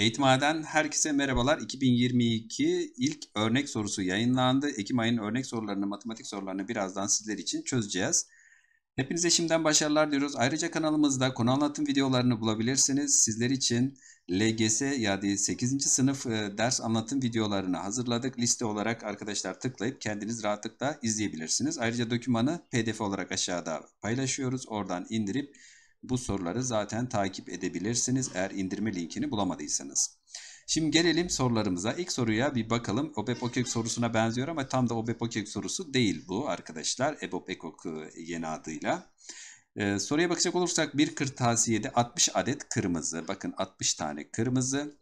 Eğitimhaneden herkese merhabalar. 2022 ilk örnek sorusu yayınlandı. Ekim ayının örnek sorularını, matematik sorularını birazdan sizler için çözeceğiz. Hepinize şimdiden başarılar diyoruz. Ayrıca kanalımızda konu anlatım videolarını bulabilirsiniz. Sizler için LGS yani 8. sınıf e, ders anlatım videolarını hazırladık. Liste olarak arkadaşlar tıklayıp kendiniz rahatlıkla izleyebilirsiniz. Ayrıca dokümanı pdf olarak aşağıda paylaşıyoruz. Oradan indirip bu soruları zaten takip edebilirsiniz eğer indirme linkini bulamadıysanız. Şimdi gelelim sorularımıza. İlk soruya bir bakalım. OBEP sorusuna benziyor ama tam da OBEP sorusu değil bu arkadaşlar. Ebopekok EKOK yeni adıyla. Ee, soruya bakacak olursak bir kırtasiyede 60 adet kırmızı. Bakın 60 tane kırmızı.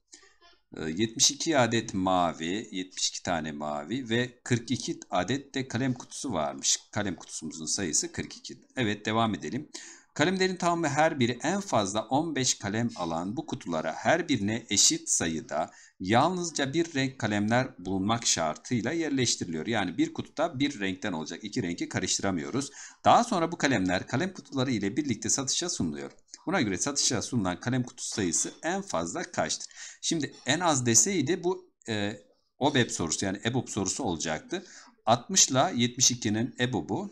72 e, adet mavi, 72 tane mavi ve 42 adet de kalem kutusu varmış. Kalem kutusumuzun sayısı 42. Evet devam edelim. Kalemlerin tamamı her biri en fazla 15 kalem alan bu kutulara her birine eşit sayıda yalnızca bir renk kalemler bulunmak şartıyla yerleştiriliyor. Yani bir kutuda bir renkten olacak iki renki karıştıramıyoruz. Daha sonra bu kalemler kalem kutuları ile birlikte satışa sunuluyor. Buna göre satışa sunulan kalem kutu sayısı en fazla kaçtır? Şimdi en az deseydi bu e, OBEP sorusu yani EBOB sorusu olacaktı. 60 ile 72'nin EBOB'u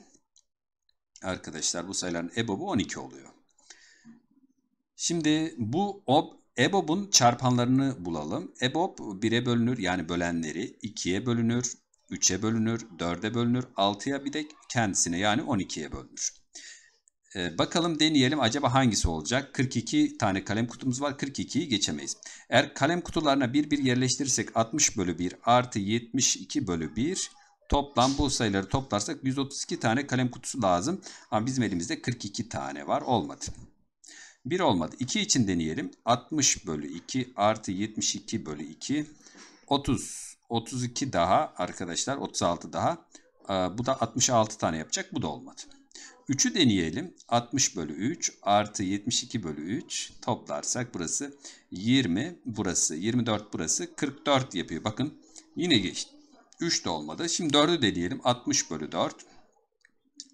arkadaşlar bu sayıların EBOB'u 12 oluyor. Şimdi bu EBOB'un çarpanlarını bulalım. EBOB 1'e bölünür yani bölenleri 2'ye bölünür, 3'e bölünür, 4'e bölünür, 6'ya bir de kendisine yani 12'ye bölünür. Ee, bakalım deneyelim acaba hangisi olacak? 42 tane kalem kutumuz var 42'yi geçemeyiz. Eğer kalem kutularına bir bir yerleştirirsek 60 bölü 1 artı 72 bölü 1 Toplam bu sayıları toplarsak 132 tane kalem kutusu lazım. Ama bizim elimizde 42 tane var. Olmadı. 1 olmadı. 2 için deneyelim. 60 bölü 2 artı 72 bölü 2. 30. 32 daha arkadaşlar. 36 daha. Ee, bu da 66 tane yapacak. Bu da olmadı. 3'ü deneyelim. 60 bölü 3 artı 72 bölü 3 toplarsak burası 20 burası 24 burası 44 yapıyor. Bakın yine geçti. 3 de olmadı. Şimdi 4'ü de diyelim 60 bölü 4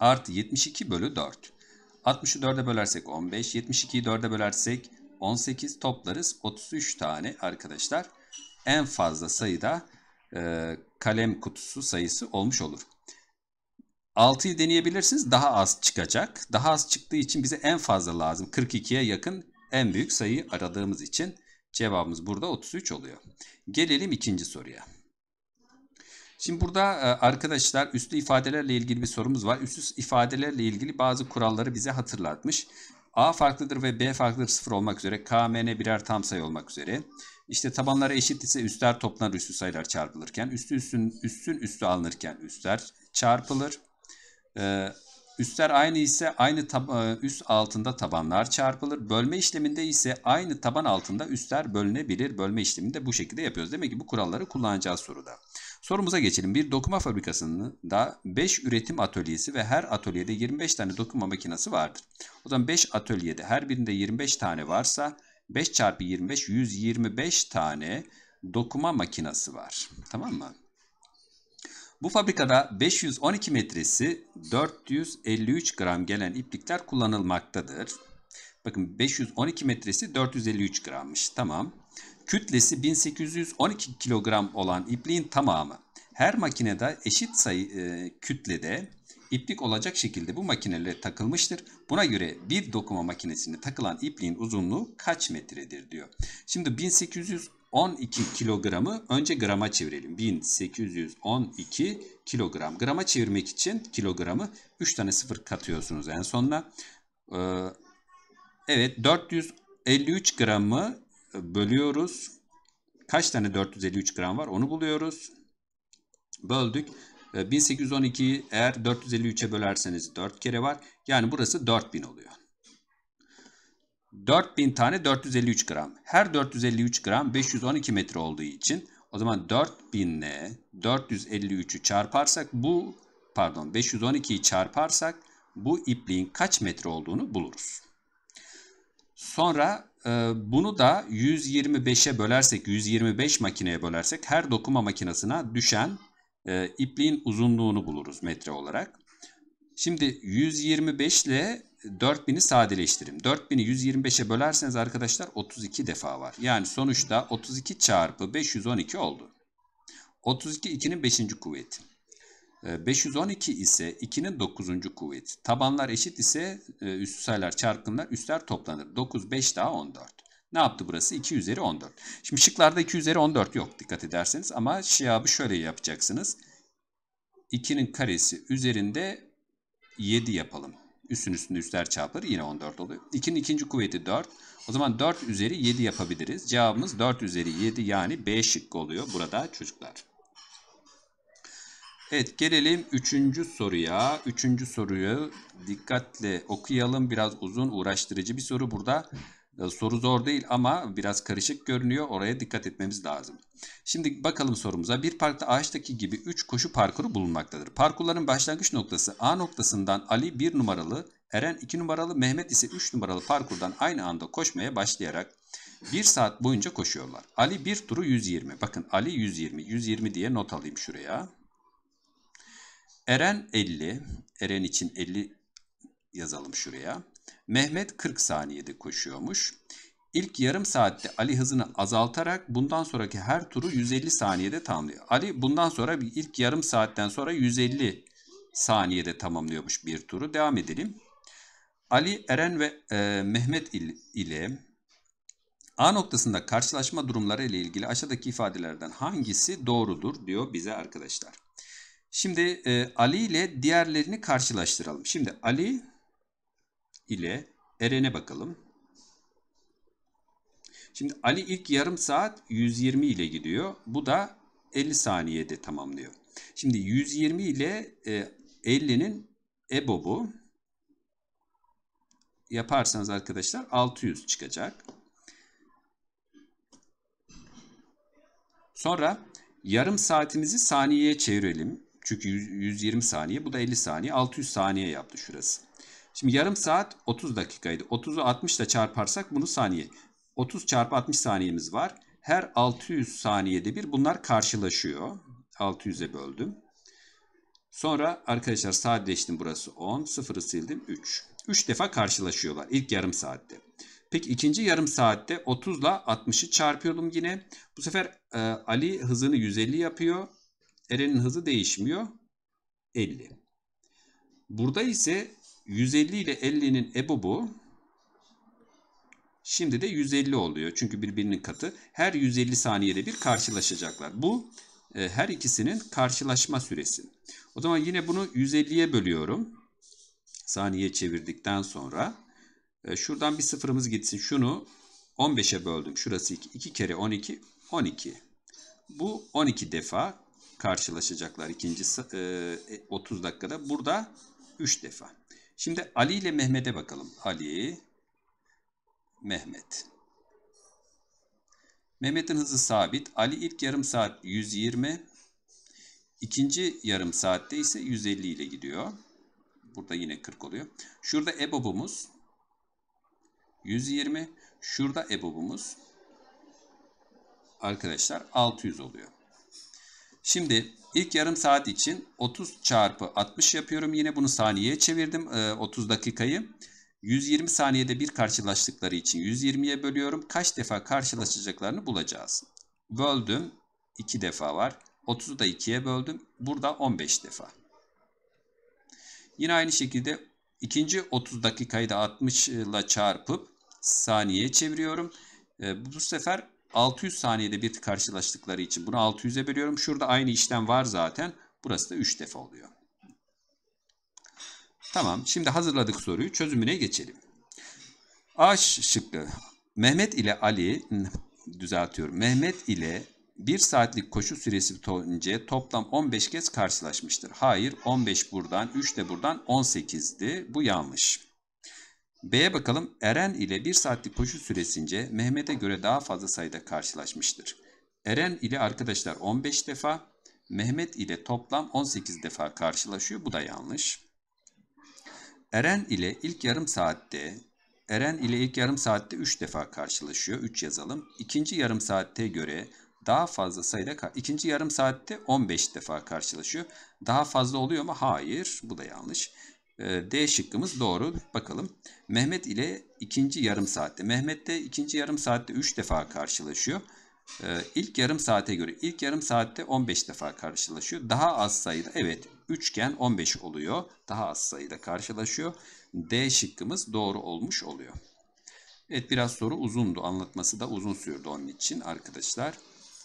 artı 72 bölü 4. 60'ı 4'e bölersek 15, 72'yi 4'e bölersek 18 toplarız. 33 tane arkadaşlar en fazla sayıda e, kalem kutusu sayısı olmuş olur. 6'yı deneyebilirsiniz. Daha az çıkacak. Daha az çıktığı için bize en fazla lazım. 42'ye yakın en büyük sayıyı aradığımız için cevabımız burada 33 oluyor. Gelelim ikinci soruya. Şimdi burada e, arkadaşlar üstlü ifadelerle ilgili bir sorumuz var. Üslü ifadelerle ilgili bazı kuralları bize hatırlatmış. A farklıdır ve B farklıdır sıfır olmak üzere. K, M, N birer tam sayı olmak üzere. İşte tabanları eşit ise üstler toplanır üstü sayılar çarpılırken. Üstü üstün, üstün üstü alınırken üstler çarpılır. E, üstler aynı ise aynı e, üst altında tabanlar çarpılır. Bölme işleminde ise aynı taban altında üstler bölünebilir. Bölme işlemini de bu şekilde yapıyoruz. Demek ki bu kuralları kullanacağız soruda. Sorumuza geçelim. Bir dokuma fabrikasında 5 üretim atölyesi ve her atölyede 25 tane dokuma makinesi vardır. O zaman 5 atölyede her birinde 25 tane varsa 5 çarpı 25 125 tane dokuma makinesi var. Tamam mı? Bu fabrikada 512 metresi 453 gram gelen iplikler kullanılmaktadır. Bakın 512 metresi 453 grammış. Tamam. Kütlesi 1812 kilogram olan ipliğin tamamı her makinede eşit sayı e, kütlede iplik olacak şekilde bu makinelere takılmıştır. Buna göre bir dokuma makinesine takılan ipliğin uzunluğu kaç metredir diyor. Şimdi 1812 kilogramı önce grama çevirelim. 1812 kilogram. Grama çevirmek için kilogramı 3 tane sıfır katıyorsunuz en sonuna. Ee, evet 453 gramı bölüyoruz. Kaç tane 453 gram var onu buluyoruz. Böldük. 1812 e, eğer 453'e bölerseniz 4 kere var. Yani burası 4000 oluyor. 4000 tane 453 gram. Her 453 gram 512 metre olduğu için o zaman 4000 ile 453'ü çarparsak bu pardon 512'yi çarparsak bu ipliğin kaç metre olduğunu buluruz. Sonra bunu da 125'e bölersek, 125 makineye bölersek her dokuma makinesine düşen e, ipliğin uzunluğunu buluruz metre olarak. Şimdi 125 ile 4000'i sadeleştirin. 4000'i 125'e bölerseniz arkadaşlar 32 defa var. Yani sonuçta 32 çarpı 512 oldu. 32 2'nin 5. kuvveti. 512 ee, ise 2'nin 9. kuvveti. Tabanlar eşit ise e, üstü sayılar çarpımlar üstler toplanır. 9, 5 daha 14. Ne yaptı burası? 2 üzeri 14. Şimdi şıklarda 2 üzeri 14 yok dikkat ederseniz ama şiabı şöyle yapacaksınız. 2'nin karesi üzerinde 7 yapalım. Üstün üstünde üstler çarpılır yine 14 oluyor. 2'nin ikinci kuvveti 4. O zaman 4 üzeri 7 yapabiliriz. Cevabımız 4 üzeri 7 yani B şıkkı oluyor burada çocuklar. Evet gelelim üçüncü soruya. Üçüncü soruyu dikkatle okuyalım. Biraz uzun uğraştırıcı bir soru burada. Ee, soru zor değil ama biraz karışık görünüyor. Oraya dikkat etmemiz lazım. Şimdi bakalım sorumuza. Bir parkta ağaçtaki gibi 3 koşu parkuru bulunmaktadır. Parkurların başlangıç noktası A noktasından Ali 1 numaralı, Eren 2 numaralı, Mehmet ise 3 numaralı parkurdan aynı anda koşmaya başlayarak 1 saat boyunca koşuyorlar. Ali 1 turu 120. Bakın Ali 120. 120 diye not alayım şuraya. Eren 50. Eren için 50 yazalım şuraya. Mehmet 40 saniyede koşuyormuş. İlk yarım saatte Ali hızını azaltarak bundan sonraki her turu 150 saniyede tamamlıyor. Ali bundan sonra ilk yarım saatten sonra 150 saniyede tamamlıyormuş bir turu. Devam edelim. Ali, Eren ve e, Mehmet ile A noktasında karşılaşma durumları ile ilgili aşağıdaki ifadelerden hangisi doğrudur diyor bize arkadaşlar. Şimdi e, Ali ile diğerlerini karşılaştıralım. Şimdi Ali ile Eren'e bakalım. Şimdi Ali ilk yarım saat 120 ile gidiyor. Bu da 50 saniyede tamamlıyor. Şimdi 120 ile e, 50'nin EBOB'u yaparsanız arkadaşlar 600 çıkacak. Sonra yarım saatimizi saniyeye çevirelim. Çünkü 120 saniye bu da 50 saniye 600 saniye yaptı şurası. Şimdi yarım saat 30 dakikaydı. 30'u 60 ile çarparsak bunu saniye. 30 çarpı 60 saniyemiz var. Her 600 saniyede bir bunlar karşılaşıyor. 600'e böldüm. Sonra arkadaşlar sadeleştim burası 10. Sıfırı sildim 3. 3 defa karşılaşıyorlar ilk yarım saatte. Peki ikinci yarım saatte 30 ile 60'ı çarpıyordum yine. Bu sefer e, Ali hızını 150 yapıyor. Erenin hızı değişmiyor. 50. Burada ise 150 ile 50'nin ebobu şimdi de 150 oluyor. Çünkü birbirinin katı. Her 150 saniyede bir karşılaşacaklar. Bu e, her ikisinin karşılaşma süresi. O zaman yine bunu 150'ye bölüyorum. Saniye çevirdikten sonra e, şuradan bir sıfırımız gitsin. Şunu 15'e böldüm. Şurası 2. kere 12 12. Bu 12 defa karşılaşacaklar ikinci e, 30 e, dakikada. Burada 3 defa. Şimdi Ali ile Mehmet'e bakalım. Ali, Mehmet. Mehmet'in hızı sabit. Ali ilk yarım saat 120. İkinci yarım saatte ise 150 ile gidiyor. Burada yine 40 oluyor. Şurada EBOB'umuz 120. Şurada EBOB'umuz arkadaşlar 600 oluyor. Şimdi ilk yarım saat için 30 çarpı 60 yapıyorum. Yine bunu saniyeye çevirdim 30 e, dakikayı. 120 saniyede bir karşılaştıkları için 120'ye bölüyorum. Kaç defa karşılaşacaklarını bulacağız. Böldüm 2 defa var. 30'u da 2'ye böldüm. Burada 15 defa. Yine aynı şekilde ikinci 30 dakikayı da 60 ile çarpıp saniye çeviriyorum. E, bu sefer 600 saniyede bir karşılaştıkları için bunu 600'e bölüyorum. Şurada aynı işlem var zaten. Burası da 3 defa oluyor. Tamam şimdi hazırladık soruyu çözümüne geçelim. A şıkkı Mehmet ile Ali düzeltiyorum. Mehmet ile 1 saatlik koşu süresi önce toplam 15 kez karşılaşmıştır. Hayır 15 buradan 3 de buradan 18'di. Bu yanlış. B'ye bakalım. Eren ile 1 saatlik koşu süresince Mehmet'e göre daha fazla sayıda karşılaşmıştır. Eren ile arkadaşlar 15 defa, Mehmet ile toplam 18 defa karşılaşıyor. Bu da yanlış. Eren ile ilk yarım saatte Eren ile ilk yarım saatte 3 defa karşılaşıyor. 3 yazalım. İkinci yarım saatte göre daha fazla sayıda ikinci yarım saatte 15 defa karşılaşıyor. Daha fazla oluyor mu? Hayır. Bu da yanlış. Ee, D şıkkımız doğru. Bakalım. Mehmet ile ikinci yarım saatte. Mehmet de ikinci yarım saatte 3 defa karşılaşıyor. Ee, ilk yarım saate göre ilk yarım saatte 15 defa karşılaşıyor. Daha az sayıda evet üçgen 15 oluyor. Daha az sayıda karşılaşıyor. D şıkkımız doğru olmuş oluyor. Evet biraz soru uzundu. Anlatması da uzun sürdü onun için arkadaşlar.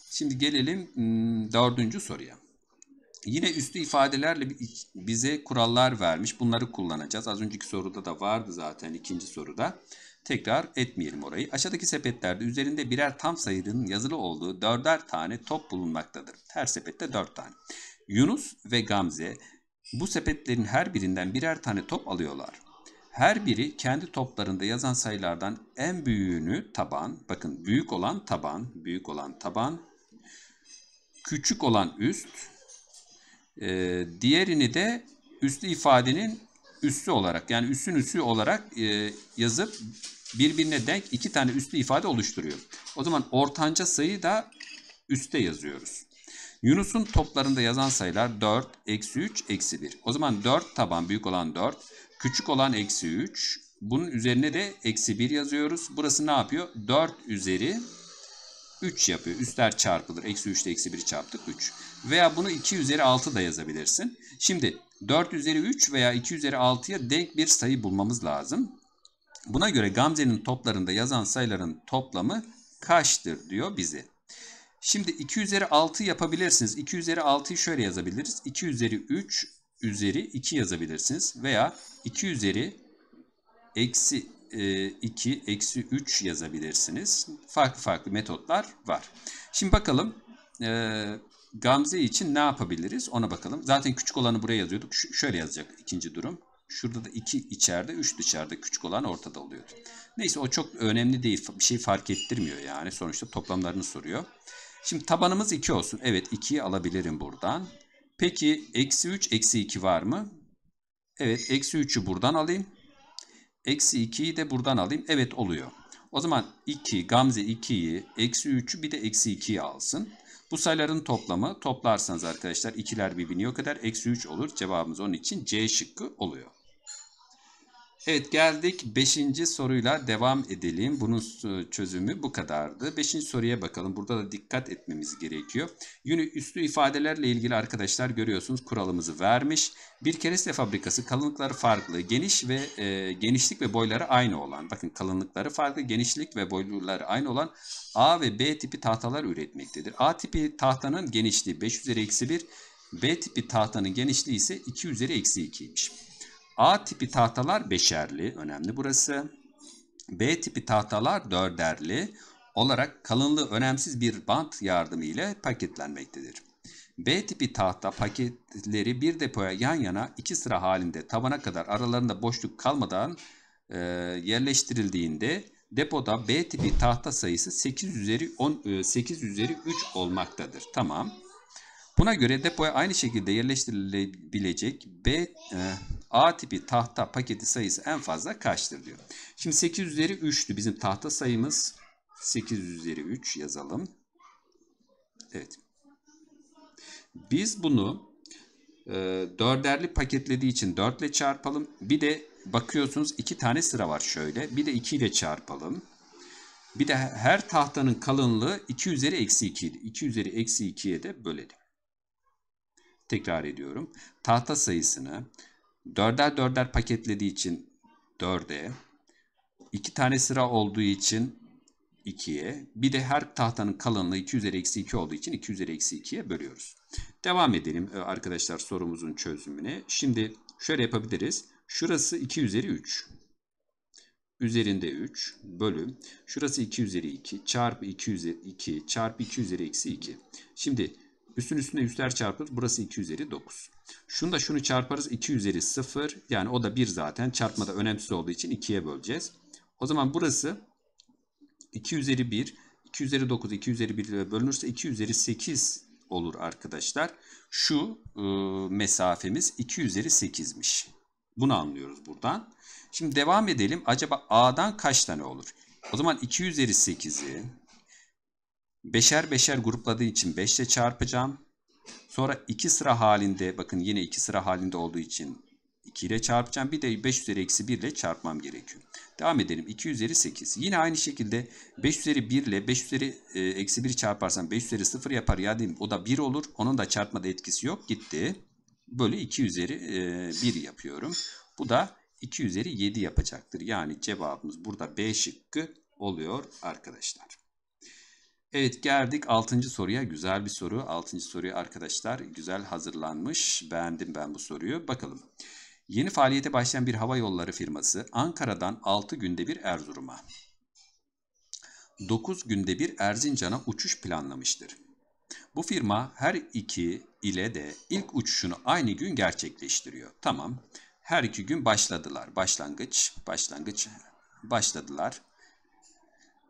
Şimdi gelelim hmm, dördüncü soruya. Yine üstü ifadelerle bize kurallar vermiş. Bunları kullanacağız. Az önceki soruda da vardı zaten ikinci soruda. Tekrar etmeyelim orayı. Aşağıdaki sepetlerde üzerinde birer tam sayının yazılı olduğu dörder tane top bulunmaktadır. Her sepette dört tane. Yunus ve Gamze bu sepetlerin her birinden birer tane top alıyorlar. Her biri kendi toplarında yazan sayılardan en büyüğünü taban, bakın büyük olan taban, büyük olan taban, küçük olan üst, e, diğerini de üslü ifadenin üssü olarak yani üssün üssü olarak e, yazıp birbirine denk iki tane üslü ifade oluşturuyor. O zaman ortanca sayı da üste yazıyoruz. Yunus'un toplarında yazan sayılar 4, eksi 3, eksi 1. O zaman 4 taban büyük olan 4, küçük olan eksi 3. Bunun üzerine de eksi 1 yazıyoruz. Burası ne yapıyor? 4 üzeri 3 yapıyor. Üstler çarpılır. Eksi 3 ile eksi 1'i çarptık 3. Veya bunu 2 üzeri 6 da yazabilirsin. Şimdi 4 üzeri 3 veya 2 üzeri 6'ya denk bir sayı bulmamız lazım. Buna göre Gamze'nin toplarında yazan sayıların toplamı kaçtır diyor bizi. Şimdi 2 üzeri 6 yapabilirsiniz. 2 üzeri 6'yı şöyle yazabiliriz. 2 üzeri 3 üzeri 2 yazabilirsiniz. Veya 2 üzeri eksi 2, e, eksi 3 yazabilirsiniz. Farklı farklı metotlar var. Şimdi bakalım e, Gamze için ne yapabiliriz ona bakalım. Zaten küçük olanı buraya yazıyorduk. Ş şöyle yazacak ikinci durum. Şurada da 2 içeride 3 dışarıda küçük olan ortada oluyordu. Neyse o çok önemli değil. Bir şey fark ettirmiyor yani. Sonuçta toplamlarını soruyor. Şimdi tabanımız 2 olsun. Evet 2'yi alabilirim buradan. Peki eksi 3 eksi 2 var mı? Evet eksi 3'ü buradan alayım. Eksi 2'yi de buradan alayım. Evet oluyor. O zaman 2, Gamze 2'yi, eksi 3'ü bir de eksi 2'yi alsın. Bu sayıların toplamı toplarsanız arkadaşlar ikiler birbirini yok eder. Eksi 3 olur. Cevabımız onun için C şıkkı oluyor. Evet geldik 5. soruyla devam edelim. Bunun e, çözümü bu kadardı. 5. soruya bakalım. Burada da dikkat etmemiz gerekiyor. Yine üstü ifadelerle ilgili arkadaşlar görüyorsunuz kuralımızı vermiş. Bir kereste fabrikası kalınlıkları farklı, geniş ve e, genişlik ve boyları aynı olan. Bakın kalınlıkları farklı, genişlik ve boyları aynı olan A ve B tipi tahtalar üretmektedir. A tipi tahtanın genişliği 5 üzeri eksi 1, B tipi tahtanın genişliği ise 2 üzeri eksi 2'ymiş. A tipi tahtalar beşerli, önemli burası. B tipi tahtalar dörderli olarak kalınlığı önemsiz bir bant yardımı ile paketlenmektedir. B tipi tahta paketleri bir depoya yan yana iki sıra halinde tabana kadar aralarında boşluk kalmadan e, yerleştirildiğinde depoda B tipi tahta sayısı 8 üzeri 10 8 e, üzeri 3 olmaktadır. Tamam. Buna göre depoya aynı şekilde yerleştirilebilecek B e, A tipi tahta paketi sayısı en fazla kaçtır diyor. Şimdi 8 üzeri 3'tü bizim tahta sayımız. 8 üzeri 3 yazalım. Evet. Biz bunu e, dörderli paketlediği için 4 ile çarpalım. Bir de bakıyorsunuz 2 tane sıra var şöyle. Bir de 2 ile çarpalım. Bir de her tahtanın kalınlığı 2 üzeri eksi 2 idi. 2 üzeri eksi 2'ye de bölelim. Tekrar ediyorum. Tahta sayısını Dörder dörder paketlediği için 4'e, iki tane sıra olduğu için 2'ye, bir de her tahtanın kalınlığı 2 üzeri eksi 2 olduğu için 2 üzeri eksi 2'ye bölüyoruz. Devam edelim e, arkadaşlar sorumuzun çözümüne. Şimdi şöyle yapabiliriz. Şurası 2 üzeri 3. Üzerinde 3 bölü, Şurası 2 üzeri 2 çarpı 2 üzeri 2 çarpı 2 üzeri eksi 2. Şimdi Üstün üstüne yüzler çarpılır. Burası 2 üzeri 9. Şunu da şunu çarparız. 2 üzeri 0. Yani o da 1 zaten. Çarpmada önemsiz olduğu için 2'ye böleceğiz. O zaman burası 2 üzeri 1. 2 üzeri 9, 2 üzeri 1 ile bölünürse 2 üzeri 8 olur arkadaşlar. Şu e, mesafemiz 2 üzeri 8'miş. Bunu anlıyoruz buradan. Şimdi devam edelim. Acaba A'dan kaç tane olur? O zaman 2 üzeri 8'i Beşer beşer grupladığı için 5 ile çarpacağım. Sonra 2 sıra halinde bakın yine 2 sıra halinde olduğu için 2 ile çarpacağım. Bir de 5 üzeri eksi 1 ile çarpmam gerekiyor. Devam edelim. 2 üzeri 8. Yine aynı şekilde 5 üzeri 1 ile 5 üzeri e, eksi 1 çarparsam 5 üzeri 0 yapar. Ya değil mi? O da 1 olur. Onun da çarpmada etkisi yok. Gitti. Böyle 2 üzeri e, 1 yapıyorum. Bu da 2 üzeri 7 yapacaktır. Yani cevabımız burada B şıkkı oluyor arkadaşlar. Evet geldik 6. soruya. Güzel bir soru. 6. soruyu arkadaşlar güzel hazırlanmış. Beğendim ben bu soruyu. Bakalım. Yeni faaliyete başlayan bir hava yolları firması Ankara'dan 6 günde bir Erzurum'a, 9 günde bir Erzincan'a uçuş planlamıştır. Bu firma her iki ile de ilk uçuşunu aynı gün gerçekleştiriyor. Tamam. Her iki gün başladılar. Başlangıç, başlangıç başladılar.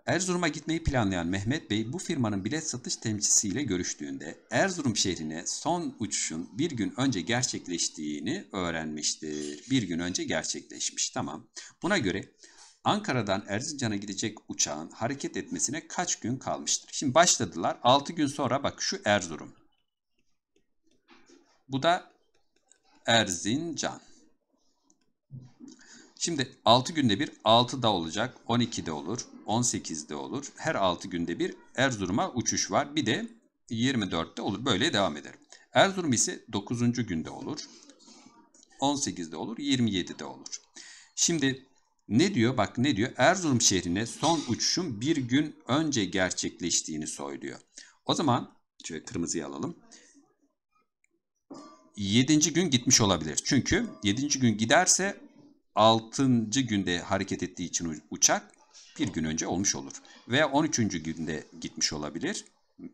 Erzurum'a gitmeyi planlayan Mehmet Bey bu firmanın bilet satış temsilcisiyle görüştüğünde Erzurum şehrine son uçuşun bir gün önce gerçekleştiğini öğrenmişti. Bir gün önce gerçekleşmiş tamam. Buna göre Ankara'dan Erzincan'a gidecek uçağın hareket etmesine kaç gün kalmıştır? Şimdi başladılar 6 gün sonra bak şu Erzurum. Bu da Erzincan. Şimdi 6 günde bir 6'da olacak, 12'de olur, 18'de olur. Her 6 günde bir Erzurum'a uçuş var. Bir de 24'te olur. Böyle devam eder. Erzurum ise 9. günde olur. 18'de olur, 27'de olur. Şimdi ne diyor? Bak ne diyor? Erzurum şehrine son uçuşun bir gün önce gerçekleştiğini söylüyor. O zaman şöyle kırmızıyı alalım. 7. gün gitmiş olabilir. Çünkü 7. gün giderse 6. günde hareket ettiği için uçak bir gün önce olmuş olur. Veya 13. günde gitmiş olabilir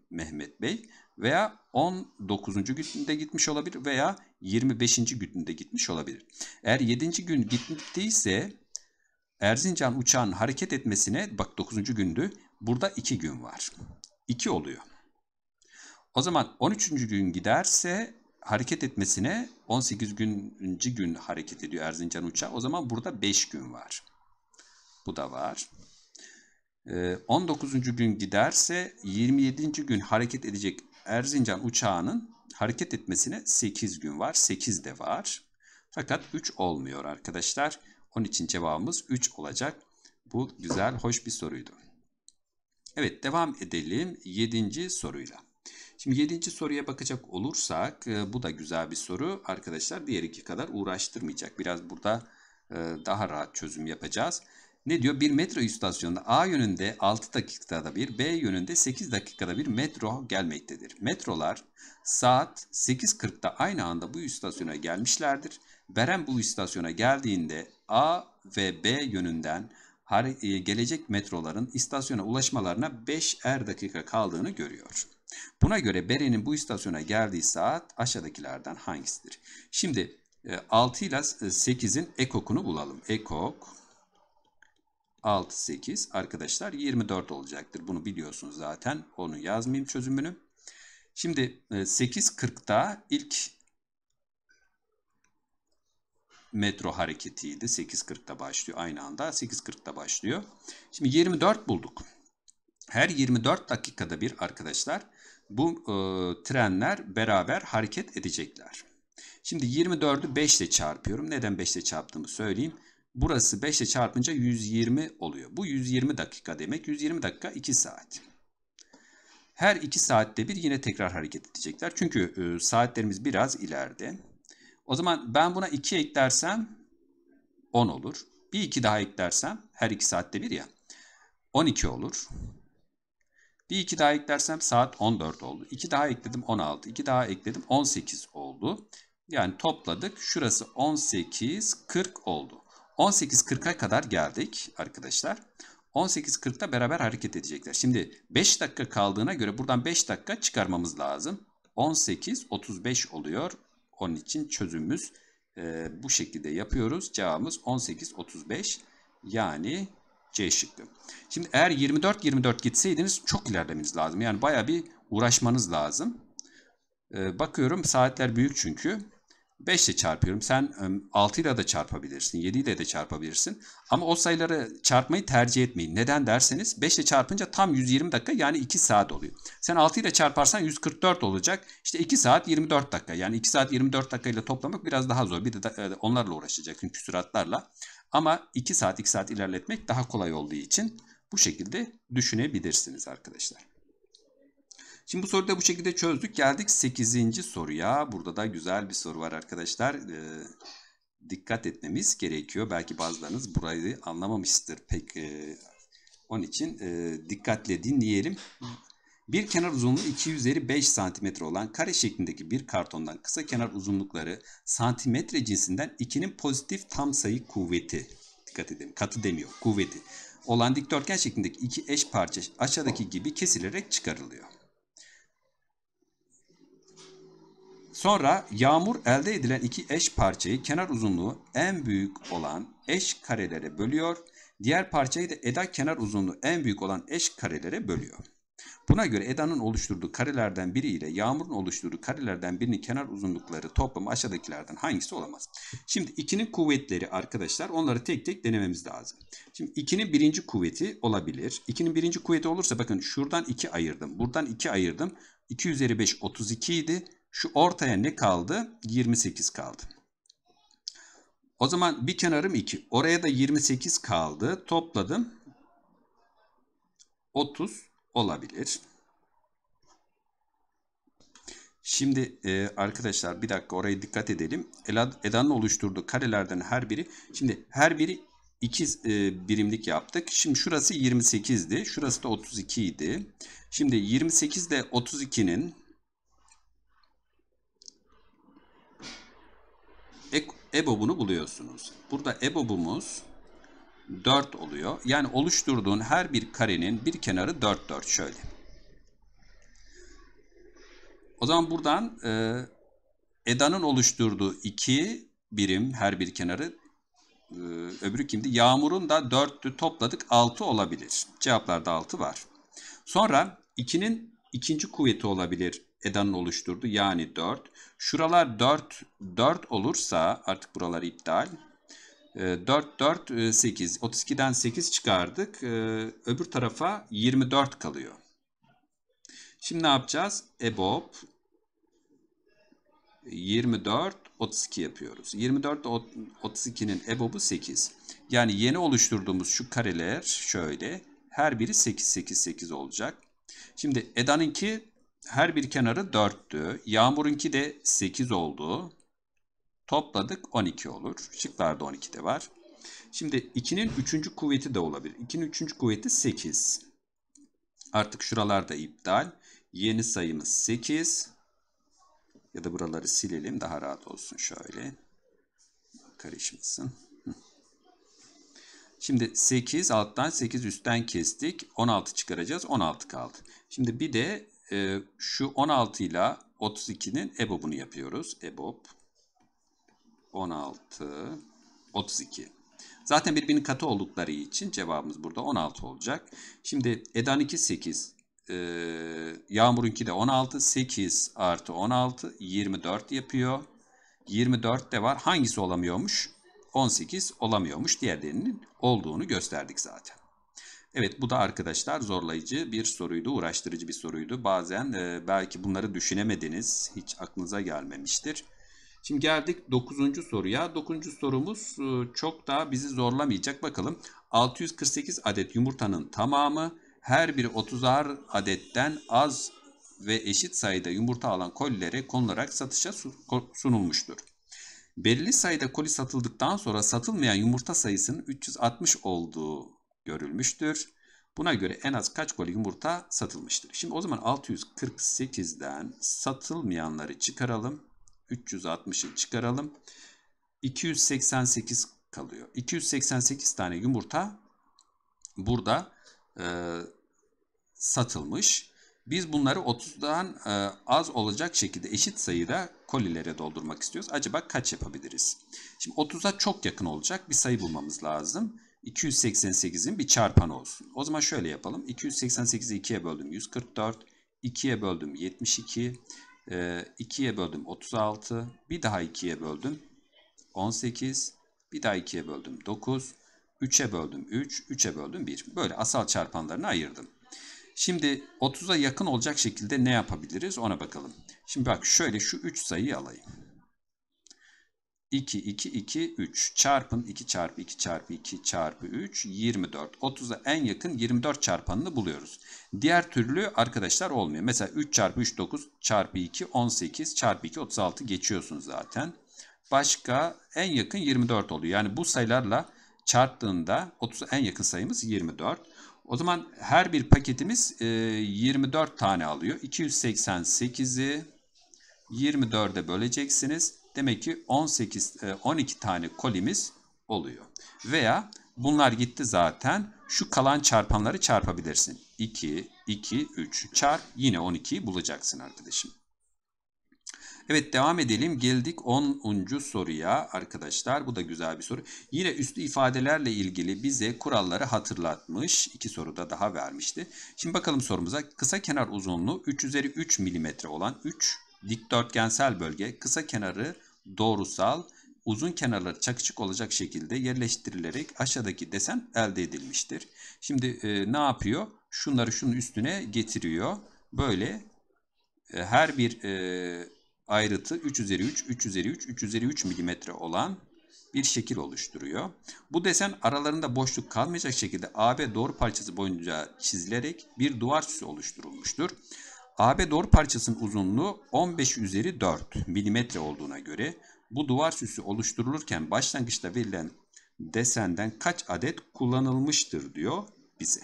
Mehmet Bey veya 19. günde gitmiş olabilir veya 25. günde gitmiş olabilir. Eğer 7. gün gittiyse Erzincan uçağın hareket etmesine bak 9. gündü. Burada 2 gün var. 2 oluyor. O zaman 13. gün giderse hareket etmesine 18 gününcü gün hareket ediyor Erzincan uçağı. O zaman burada 5 gün var. Bu da var. 19. Ee, gün giderse 27. gün hareket edecek Erzincan uçağının hareket etmesine 8 gün var. 8 de var. Fakat 3 olmuyor arkadaşlar. Onun için cevabımız 3 olacak. Bu güzel, hoş bir soruydu. Evet devam edelim 7. soruyla. Şimdi yedinci soruya bakacak olursak e, bu da güzel bir soru. Arkadaşlar diğer iki kadar uğraştırmayacak. Biraz burada e, daha rahat çözüm yapacağız. Ne diyor? Bir metro istasyonunda A yönünde 6 dakikada bir, B yönünde 8 dakikada bir metro gelmektedir. Metrolar saat 8.40'da aynı anda bu istasyona gelmişlerdir. Beren bu istasyona geldiğinde A ve B yönünden e, gelecek metroların istasyona ulaşmalarına 5 er dakika kaldığını görüyor. Buna göre Bere'nin bu istasyona geldiği saat aşağıdakilerden hangisidir? Şimdi 6 e, ile 8'in e, ekokunu bulalım. Ekok 6, 8 arkadaşlar 24 olacaktır. Bunu biliyorsunuz zaten. Onu yazmayayım çözümünü. Şimdi 8.40'da e, ilk metro hareketiydi. 8.40'da başlıyor. Aynı anda 8.40'da başlıyor. Şimdi 24 bulduk. Her 24 dakikada bir arkadaşlar bu e, trenler beraber hareket edecekler. Şimdi 24'ü 5 ile çarpıyorum. Neden 5 ile çarptığımı söyleyeyim. Burası 5 ile çarpınca 120 oluyor. Bu 120 dakika demek. 120 dakika 2 saat. Her 2 saatte bir yine tekrar hareket edecekler. Çünkü e, saatlerimiz biraz ileride. O zaman ben buna 2 eklersem 10 olur. Bir 2 daha eklersem her 2 saatte bir ya 12 olur. Bir iki daha eklersem saat 14 oldu. İki daha ekledim 16. İki daha ekledim 18 oldu. Yani topladık. Şurası 18.40 oldu. 18.40'a kadar geldik arkadaşlar. 18.40'da beraber hareket edecekler. Şimdi 5 dakika kaldığına göre buradan 5 dakika çıkarmamız lazım. 18.35 oluyor. Onun için çözümümüz e, bu şekilde yapıyoruz. Cevabımız 18.35 yani C şıkkı. Şimdi eğer 24-24 gitseydiniz çok ilerlemeniz lazım. Yani baya bir uğraşmanız lazım. Ee, bakıyorum saatler büyük çünkü. 5 ile çarpıyorum. Sen 6 ile de çarpabilirsin. 7 ile de çarpabilirsin. Ama o sayıları çarpmayı tercih etmeyin. Neden derseniz 5 ile çarpınca tam 120 dakika yani 2 saat oluyor. Sen 6 ile çarparsan 144 olacak. İşte 2 saat 24 dakika. Yani 2 saat 24 dakika ile toplamak biraz daha zor. Bir de e, onlarla uğraşacaksın küsuratlarla. Ama 2 saat 2 saat ilerletmek daha kolay olduğu için bu şekilde düşünebilirsiniz arkadaşlar. Şimdi bu soruyu da bu şekilde çözdük. Geldik 8. soruya. Burada da güzel bir soru var arkadaşlar. Ee, dikkat etmemiz gerekiyor. Belki bazılarınız burayı anlamamıştır pek. E, onun için e, dikkatle dinleyelim. Bir kenar uzunluğu 2 üzeri 5 cm olan kare şeklindeki bir kartondan kısa kenar uzunlukları santimetre cinsinden 2'nin pozitif tam sayı kuvveti dikkat edin katı demiyor kuvveti olan dikdörtgen şeklindeki iki eş parça aşağıdaki gibi kesilerek çıkarılıyor. Sonra yağmur elde edilen iki eş parçayı kenar uzunluğu en büyük olan eş karelere bölüyor. Diğer parçayı da eda kenar uzunluğu en büyük olan eş karelere bölüyor. Buna göre edanın oluşturduğu karelerden biri ile yağmurun oluşturduğu karelerden birinin kenar uzunlukları toplamı aşağıdakilerden hangisi olamaz? Şimdi ikinin kuvvetleri arkadaşlar onları tek tek denememiz lazım. Şimdi ikinin birinci kuvveti olabilir. İkinin birinci kuvveti olursa bakın şuradan 2 ayırdım. Buradan 2 ayırdım. 2 üzeri 5 32 idi. Şu ortaya ne kaldı? 28 kaldı. O zaman bir kenarım 2. Oraya da 28 kaldı. Topladım. 30 olabilir. Şimdi e, arkadaşlar bir dakika oraya dikkat edelim. Edan'ın oluşturduğu karelerden her biri. Şimdi her biri iki e, birimlik yaptık. Şimdi şurası 28'di. Şurası da 32 idi. Şimdi 28 ile 32'nin EBOB'unu buluyorsunuz. Burada EBOB'umuz 4 oluyor. Yani oluşturduğun her bir karenin bir kenarı 4 4 şöyle. O zaman buradan e, Eda'nın oluşturduğu 2 birim her bir kenarı e, öbürü kimdi? Yağmur'un da 4'tü topladık 6 olabilir. Cevaplarda 6 var. Sonra 2'nin ikinci kuvveti olabilir Eda'nın oluşturdu. Yani 4. Şuralar 4, 4 olursa artık buralar iptal. 4, 4, 8. 32'den 8 çıkardık. Ee, öbür tarafa 24 kalıyor. Şimdi ne yapacağız? EBOB 24, 32 yapıyoruz. 24 32'nin EBOB'u 8. Yani yeni oluşturduğumuz şu kareler şöyle. Her biri 8, 8, 8 olacak. Şimdi Eda'nınki her bir kenarı 4'tü. Yağmur'unki de 8 oldu. Topladık 12 olur. Şıklarda 12 de var. Şimdi 2'nin 3. kuvveti de olabilir. 2'nin 3. kuvveti 8. Artık şuralarda iptal. Yeni sayımız 8. Ya da buraları silelim daha rahat olsun şöyle. Karışmasın. Şimdi 8 alttan 8 üstten kestik. 16 çıkaracağız. 16 kaldı. Şimdi bir de e, şu 16 ile 32'nin EBOB'unu yapıyoruz. EBOB. 16, 32. Zaten birbirinin katı oldukları için cevabımız burada 16 olacak. Şimdi Edan 2, 8. Ee, Yağmur'unki de 16. 8 artı 16, 24 yapıyor. 24 de var. Hangisi olamıyormuş? 18 olamıyormuş. Diğerlerinin olduğunu gösterdik zaten. Evet bu da arkadaşlar zorlayıcı bir soruydu, uğraştırıcı bir soruydu. Bazen e, belki bunları düşünemediniz, hiç aklınıza gelmemiştir. Şimdi geldik 9. soruya. 9. sorumuz e, çok daha bizi zorlamayacak. Bakalım 648 adet yumurtanın tamamı her biri 30'ar adetten az ve eşit sayıda yumurta alan kolilere konularak satışa sunulmuştur. Belirli sayıda koli satıldıktan sonra satılmayan yumurta sayısının 360 olduğu görülmüştür. Buna göre en az kaç koli yumurta satılmıştır? Şimdi o zaman 648'den satılmayanları çıkaralım. 360'ı çıkaralım. 288 kalıyor. 288 tane yumurta burada e, satılmış. Biz bunları 30'dan e, az olacak şekilde eşit sayıda kolilere doldurmak istiyoruz. Acaba kaç yapabiliriz? Şimdi 30'a çok yakın olacak bir sayı bulmamız lazım. 288'in bir çarpanı olsun. O zaman şöyle yapalım. 288'i 2'ye böldüm 144. 2'ye böldüm 72. E, ee, 2'ye böldüm 36. Bir daha 2'ye böldüm 18. Bir daha 2'ye böldüm 9. 3'e böldüm 3. 3'e böldüm 1. Böyle asal çarpanlarını ayırdım. Şimdi 30'a yakın olacak şekilde ne yapabiliriz ona bakalım. Şimdi bak şöyle şu 3 sayıyı alayım. 2, 2, 2, 3 çarpın 2 çarpı 2 çarpı 2 çarpı 3 24. 30'a en yakın 24 çarpanını buluyoruz. Diğer türlü arkadaşlar olmuyor. Mesela 3 çarpı 3 9 çarpı 2 18 çarpı 2 36 geçiyorsunuz zaten. Başka en yakın 24 oluyor. Yani bu sayılarla çarptığında 30'a en yakın sayımız 24. O zaman her bir paketimiz 24 e, tane alıyor. 288'i 24'e böleceksiniz. Demek ki 18 12 e, tane kolimiz oluyor. Veya bunlar gitti zaten. Şu kalan çarpanları çarpabilirsin. 2, 2, 3 çarp yine 12'yi bulacaksın arkadaşım. Evet devam edelim. Geldik 10. soruya arkadaşlar. Bu da güzel bir soru. Yine üstü ifadelerle ilgili bize kuralları hatırlatmış. İki soruda daha vermişti. Şimdi bakalım sorumuza. Kısa kenar uzunluğu 3 üzeri 3 mm olan 3 Dikdörtgensel bölge kısa kenarı doğrusal, uzun kenarları çakışık olacak şekilde yerleştirilerek aşağıdaki desen elde edilmiştir. Şimdi e, ne yapıyor? Şunları şunun üstüne getiriyor. Böyle e, her bir e, ayrıtı 3 üzeri 3, 3 üzeri 3, 3 üzeri 3 milimetre olan bir şekil oluşturuyor. Bu desen aralarında boşluk kalmayacak şekilde AB doğru parçası boyunca çizilerek bir duvar süsü oluşturulmuştur. AB doğru parçasının uzunluğu 15 üzeri 4 milimetre olduğuna göre bu duvar süsü oluşturulurken başlangıçta verilen desenden kaç adet kullanılmıştır diyor bize.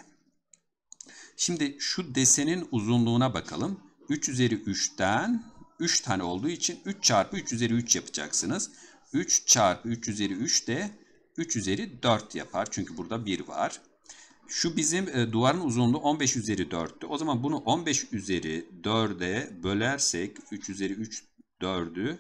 Şimdi şu desenin uzunluğuna bakalım. 3 üzeri 3'ten 3 tane olduğu için 3 çarpı 3 üzeri 3 yapacaksınız. 3 çarpı 3 üzeri 3 de 3 üzeri 4 yapar. Çünkü burada 1 var. Şu bizim e, duvarın uzunluğu 15 üzeri 4'tü. O zaman bunu 15 üzeri 4'e bölersek 3 üzeri 3 4'ü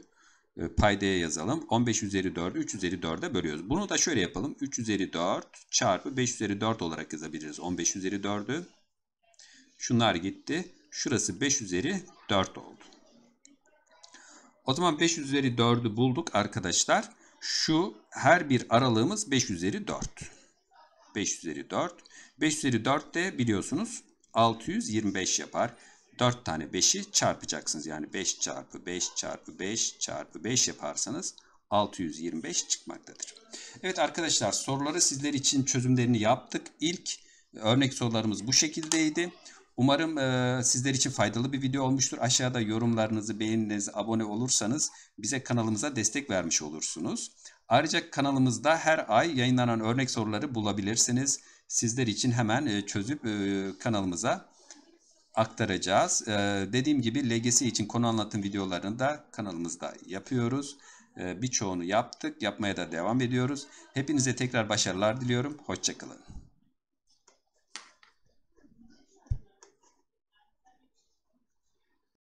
e, paydaya yazalım. 15 üzeri 4'ü 3 üzeri 4'e bölüyoruz. Bunu da şöyle yapalım. 3 üzeri 4 çarpı 5 üzeri 4 olarak yazabiliriz. 15 üzeri 4'ü. Şunlar gitti. Şurası 5 üzeri 4 oldu. O zaman 5 üzeri 4'ü bulduk arkadaşlar. Şu her bir aralığımız 5 üzeri 4. 5 üzeri 4. 5 üzeri 4 de biliyorsunuz 625 yapar. 4 tane 5'i çarpacaksınız. Yani 5 çarpı 5 çarpı 5 çarpı 5 yaparsanız 625 çıkmaktadır. Evet arkadaşlar soruları sizler için çözümlerini yaptık. İlk örnek sorularımız bu şekildeydi. Umarım e, sizler için faydalı bir video olmuştur. Aşağıda yorumlarınızı, beğeninizi, abone olursanız bize kanalımıza destek vermiş olursunuz. Ayrıca kanalımızda her ay yayınlanan örnek soruları bulabilirsiniz. Sizler için hemen e, çözüp e, kanalımıza aktaracağız. E, dediğim gibi LGS için konu anlatım videolarını da kanalımızda yapıyoruz. Birçoğunu yaptık, yapmaya da devam ediyoruz. Hepinize tekrar başarılar diliyorum. Hoşçakalın.